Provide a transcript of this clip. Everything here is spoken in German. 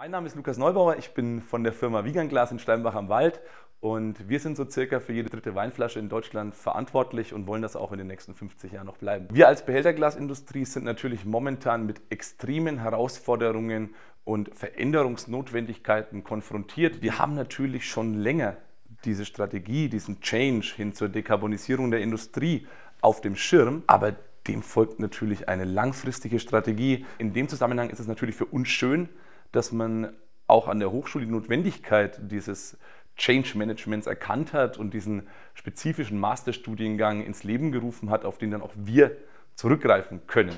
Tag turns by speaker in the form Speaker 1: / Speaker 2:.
Speaker 1: Mein Name ist Lukas Neubauer, ich bin von der Firma Wieganglas in Steinbach am Wald und wir sind so circa für jede dritte Weinflasche in Deutschland verantwortlich und wollen das auch in den nächsten 50 Jahren noch bleiben. Wir als Behälterglasindustrie sind natürlich momentan mit extremen Herausforderungen und Veränderungsnotwendigkeiten konfrontiert. Wir haben natürlich schon länger diese Strategie, diesen Change hin zur Dekarbonisierung der Industrie auf dem Schirm, aber dem folgt natürlich eine langfristige Strategie. In dem Zusammenhang ist es natürlich für uns schön, dass man auch an der Hochschule die Notwendigkeit dieses Change Managements erkannt hat und diesen spezifischen Masterstudiengang ins Leben gerufen hat, auf den dann auch wir zurückgreifen können.